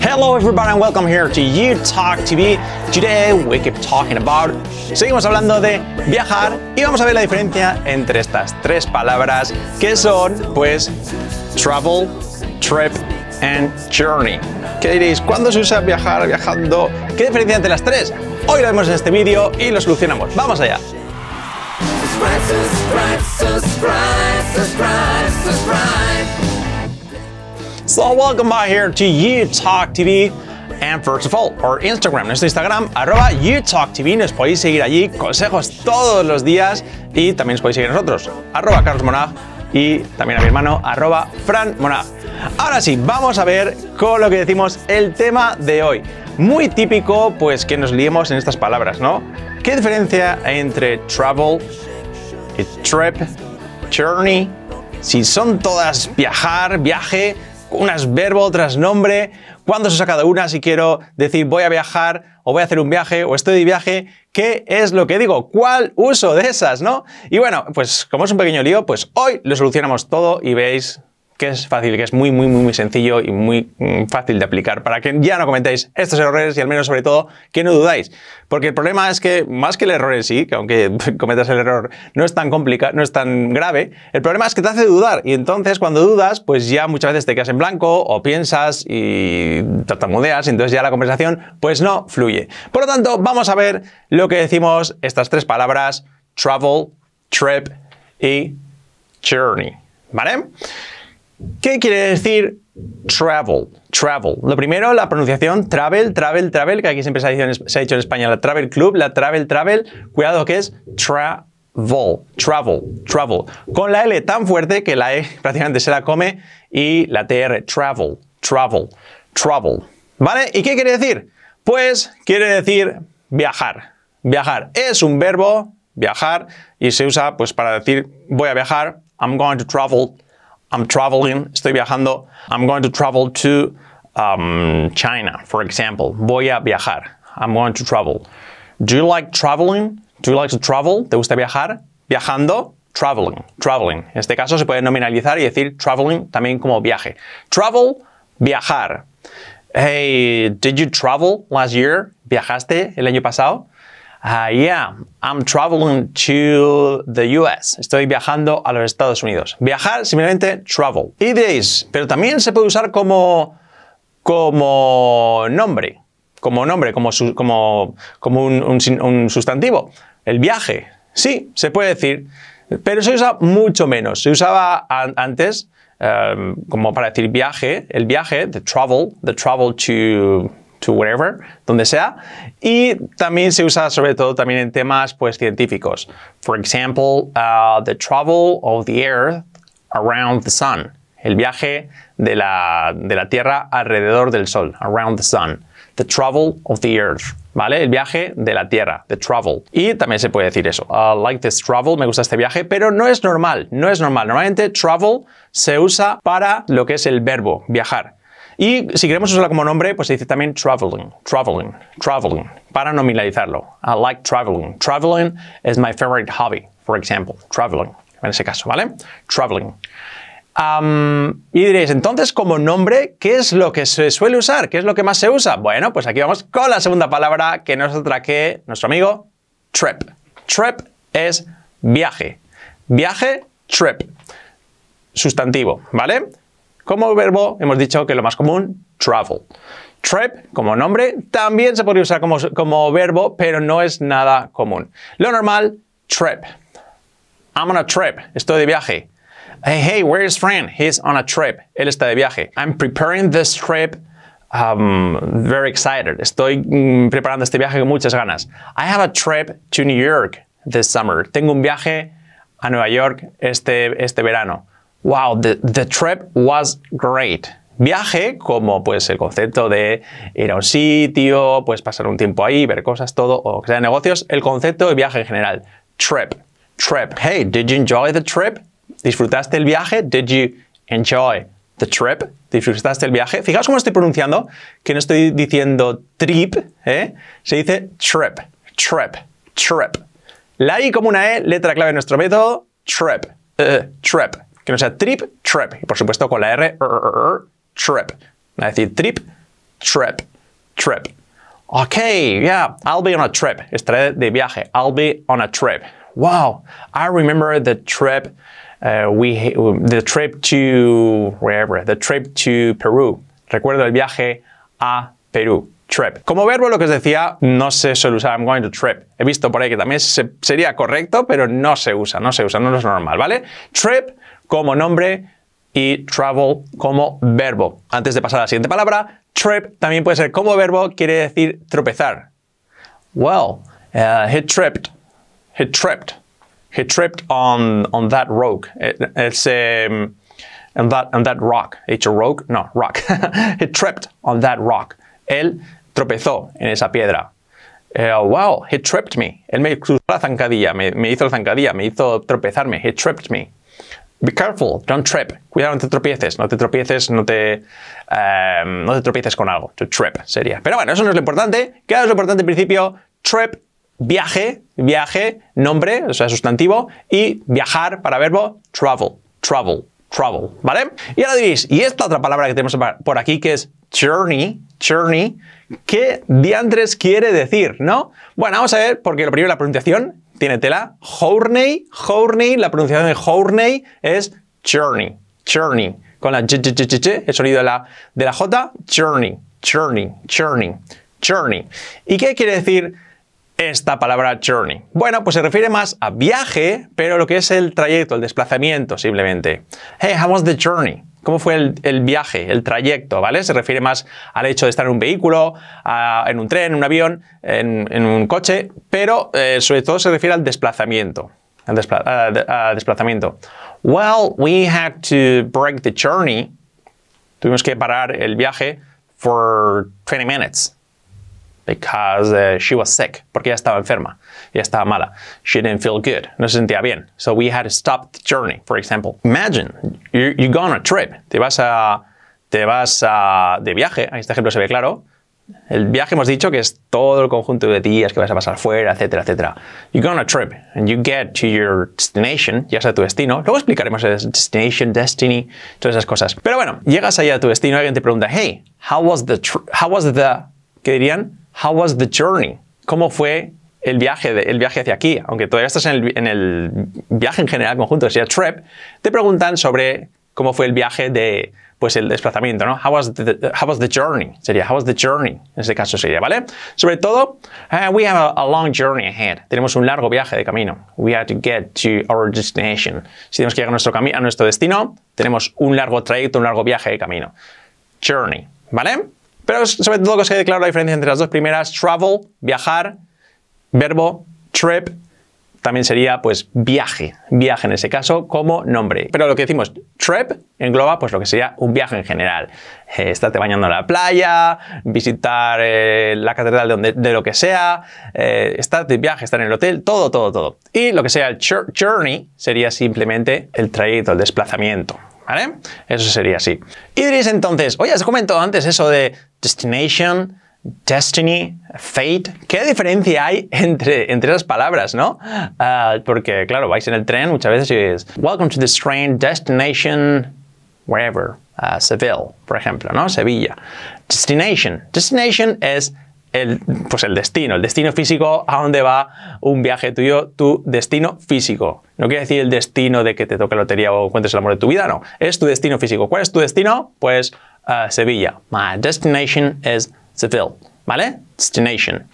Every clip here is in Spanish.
Hello everybody and welcome here to You Talk TV. Today we keep talking about. Seguimos hablando de viajar y vamos a ver la diferencia entre estas tres palabras que son pues travel, trip and journey. ¿Qué diréis? ¿Cuándo se usa viajar, viajando? ¿Qué diferencia entre las tres? Hoy lo vemos en este vídeo y lo solucionamos. Vamos allá welcome back here to Talk TV. And first of all, our Instagram, nuestro Instagram, arroba YouTalkTV, Nos podéis seguir allí, consejos todos los días. Y también os podéis seguir nosotros, arroba Carlos Monag. Y también a mi hermano, arroba Fran Monag. Ahora sí, vamos a ver con lo que decimos el tema de hoy. Muy típico, pues, que nos liemos en estas palabras, ¿no? ¿Qué diferencia entre travel, trip, journey? Si son todas viajar, viaje, unas verbo, otras nombre, cuándo se ha sacado una, si quiero decir voy a viajar o voy a hacer un viaje o estoy de viaje, ¿qué es lo que digo? ¿Cuál uso de esas, no? Y bueno, pues como es un pequeño lío, pues hoy lo solucionamos todo y veis que es fácil, que es muy, muy, muy, muy sencillo y muy mm, fácil de aplicar para que ya no cometáis estos errores y al menos sobre todo que no dudáis. Porque el problema es que más que el error en sí, que aunque cometas el error no es tan complicado, no es tan grave, el problema es que te hace dudar y entonces cuando dudas pues ya muchas veces te quedas en blanco o piensas y tartamudeas y entonces ya la conversación pues no fluye. Por lo tanto, vamos a ver lo que decimos estas tres palabras, travel, trip y journey. ¿Vale? ¿Qué quiere decir travel? Travel. Lo primero, la pronunciación travel, travel, travel, que aquí siempre se ha, dicho en, español, la travel club, la travel, travel. Cuidado que es travel. Travel, travel, Con la L tan fuerte que la E prácticamente se la come y la TR, travel, travel, travel. ¿Vale? ¿Y qué quiere decir? Pues quiere decir viajar. Viajar es un verbo, viajar, y se usa pues para decir voy a viajar, I'm going to travel I'm traveling, estoy viajando, I'm going to travel to um, China, for example. Voy a viajar. I'm going to travel. Do you like traveling? Do you like to travel? ¿Te gusta viajar? Viajando, traveling, traveling. En este caso se puede nominalizar y decir traveling también como viaje. Travel, viajar. Hey, did you travel last year? ¿Viajaste el año pasado? Uh, I'm traveling to the US. Estoy viajando a los Estados Unidos. Viajar, simplemente travel. Y pero también se puede usar como, como nombre, como nombre, como, como, un, sustantivo. El viaje, sí, se puede decir, pero se usa mucho menos. Se usaba antes eh, como para decir viaje, el viaje, the travel, the travel to to wherever, donde sea, y también se usa sobre todo también en temas pues científicos. For example, uh, the travel of the Earth around the sun, el viaje de la, de la Tierra alrededor del Sol, around the sun. The travel of the Earth, ¿vale? El viaje de la Tierra, the travel. Y también se puede decir eso. I uh, like this travel, me gusta este viaje, pero no es normal, no es normal. Normalmente travel se usa para lo que es el verbo, viajar. Y si queremos usarla como nombre, pues se dice también traveling, traveling, traveling, para nominalizarlo. I like traveling. Traveling is my favorite hobby, for example. Traveling, en ese caso, ¿vale? Traveling. y diréis, entonces, como nombre, ¿qué es lo que se suele usar? ¿Qué es lo que más se usa? Bueno, pues aquí vamos con la segunda palabra que nos que nuestro amigo trip. Trip es viaje. Viaje, trip. Sustantivo, ¿vale? Como verbo hemos dicho que lo más común, travel. Trip como nombre también se podría usar como, como verbo, pero no es nada común. Lo normal, trip. I'm on a trip. Estoy de viaje. Hey, hey, where is He's on a trip. Él está de viaje. I'm preparing this trip. Um, very excited. Estoy mm, preparando este viaje con muchas ganas. I have a trip to New York this summer. Tengo un viaje a Nueva York este, este verano wow, the, trip was great viaje, como pues el concepto de ir a un sitio, pues pasar un tiempo ahí, ver cosas, todo, o que sea negocios, el concepto de viaje en general. Trip, trip. Hey, did you enjoy the trip? ¿Disfrutaste el viaje? Did you enjoy the trip? ¿Disfrutaste el viaje? Fijaos cómo estoy pronunciando, que no estoy diciendo trip, ¿eh? Se dice trip, trip, trip. La I como una E, letra clave de nuestro método, trip, eh, trip que no sea trip, trap. Y por supuesto con la R, Es decir, trip, trap, trap. Ok, yeah, I'll be on a trip. Estaré de viaje. I'll be on a trip. Wow, I remember the trip. Uh, we the trip to wherever the trip to Peru. Recuerdo el viaje a Perú. Trip. Como verbo, lo que os decía, no se suele usar. I'm going to trip. He visto por ahí que también sería correcto, pero no se usa, no se usa, no es normal, ¿vale? Trip como nombre y travel como verbo. Antes de pasar a la siguiente palabra, trip también puede ser como verbo, quiere decir tropezar. Well, uh, he tripped. He tripped. He tripped on, that rock. It's, eh, um, em, on, that, rock. He rock? No, rock. he tripped on that rock. Él tropezó en esa piedra. Eh, wow, he tripped me. Él me cruzó la zancadilla, me hizo la zancadilla, me hizo tropezarme. He tripped me. Be careful, don't trip. Cuidado, no te tropieces, no te tropieces, no te, em, no te tropieces con algo. To trip sería. Pero bueno, eso no es lo importante. ¿Qué es lo importante en principio? Trip, viaje, viaje, nombre, o sea, sustantivo, y viajar para verbo travel, travel, travel, ¿vale? Y ahora diréis, y esta otra palabra que tenemos por aquí que es journey, journey, ¿qué diantres quiere decir, no? Bueno, vamos a ver, porque lo primero la pronunciación, tiene tela. Journey, journey, la pronunciación de journey es journey, journey. Con la j, j, j, j, el sonido de la, de la j, journey, journey, journey, journey. ¿Y qué quiere decir esta palabra journey? Bueno, pues se refiere más a viaje, pero lo que es el trayecto, el desplazamiento simplemente. Hey, how was the journey? cómo fue el, viaje, el trayecto, ¿vale? Se refiere más al hecho de estar en un vehículo, en un tren, en un avión, en, un coche, pero eh, sobre todo se refiere al desplazamiento. Al desplazamiento. Well, we had to break the journey. Tuvimos que parar el viaje for 20 minutes because uh, she was sick, porque ella estaba enferma, ya estaba mala. She didn't feel good, no se sentía bien. So we had to stop the journey, for example. Imagine you, go on a trip, te vas a, te vas a, de viaje, este ejemplo se ve claro. El viaje hemos dicho que es todo el conjunto de días que vas a pasar fuera, etcétera, etcétera. You go on a trip and you get to your destination, llegas a tu destino. Luego explicaremos el destination, destiny, todas esas cosas. Pero bueno, llegas allá a tu destino y alguien te pregunta, hey, how was the, how was the, ¿qué dirían? How was the journey? ¿Cómo fue el viaje, de, el viaje hacia aquí? Aunque todavía estás en el, en el viaje en general conjunto, que sería trip, te preguntan sobre cómo fue el viaje de, pues el desplazamiento, ¿no? How was the, how journey? Sería, how was the journey? En ese caso sería, ¿vale? Sobre todo, eh, we have a, long journey ahead. Tenemos un largo viaje de camino. We have to get to our destination. Si tenemos que llegar a nuestro, a nuestro destino, tenemos un largo trayecto, un largo viaje de camino. Journey, ¿vale? Pero sobre todo que os quede claro la diferencia entre las dos primeras. Travel, viajar, verbo, trip, también sería pues viaje, viaje en ese caso como nombre. Pero lo que decimos trip engloba pues lo que sería un viaje en general. Eh, estarte bañando en la playa, visitar eh, la catedral de, de, lo que sea, eh, estar de viaje, estar en el hotel, todo, todo, todo. Y lo que sea el journey sería simplemente el trayecto, el desplazamiento. ¿Vale? Eso sería así. Y diréis entonces, oye, os comentó antes eso de destination, destiny, fate. ¿Qué diferencia hay entre, entre esas palabras, no? Ah, porque, claro, vais en el tren muchas veces y es Welcome to the train, destination, wherever. Ah, Seville, por ejemplo, ¿no? Sevilla. Destination. Destination es el, pues el destino, el destino físico a dónde va un viaje tuyo, tu destino físico. No quiere decir el destino de que te toque lotería o encuentres el amor de tu vida, no. Es tu destino físico. ¿Cuál es tu destino? Pues Sevilla. My destination is Seville. ¿Vale? Destination.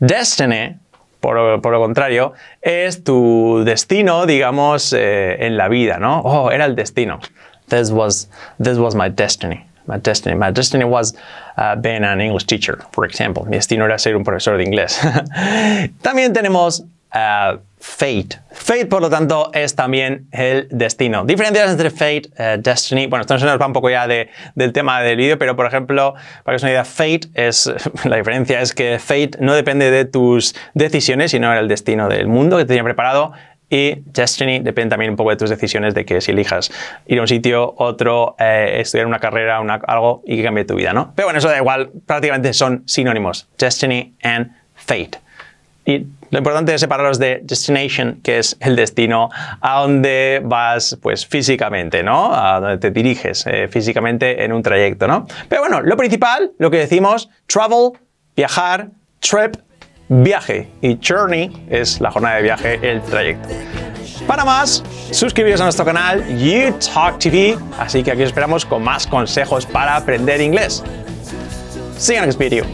Destiny, por, lo contrario, es tu destino, digamos, eh, en la vida, ¿no? Oh, era el destino. This was, this was my destiny. My destiny. was uh, being an English teacher, for example. Mi destino era ser un profesor de inglés. También tenemos eh, fate. Fate, por lo tanto, es también el destino. Diferencias entre fate, y eh, destiny. Bueno, esto nos va un poco ya de, del tema del vídeo, pero por ejemplo, para que os una idea, fate es. La diferencia es que fate no depende de tus decisiones, sino era el destino del mundo que te tenía preparado. Y Destiny depende también un poco de tus decisiones, de que si elijas ir a un sitio, otro, eh, estudiar una carrera, algo y que cambie tu vida, ¿no? Pero bueno, eso da igual, prácticamente son sinónimos. Destiny and Fate lo importante es separarlos de destination, que es el destino a donde vas pues, físicamente, ¿no? A donde te diriges eh, físicamente en un trayecto, ¿no? Pero bueno, lo principal, lo que decimos, travel, viajar, trip, viaje. Y journey es la jornada de viaje, el trayecto. Para más, suscribiros a nuestro canal YouTalkTV TV, así que aquí os esperamos con más consejos para aprender inglés. See you video.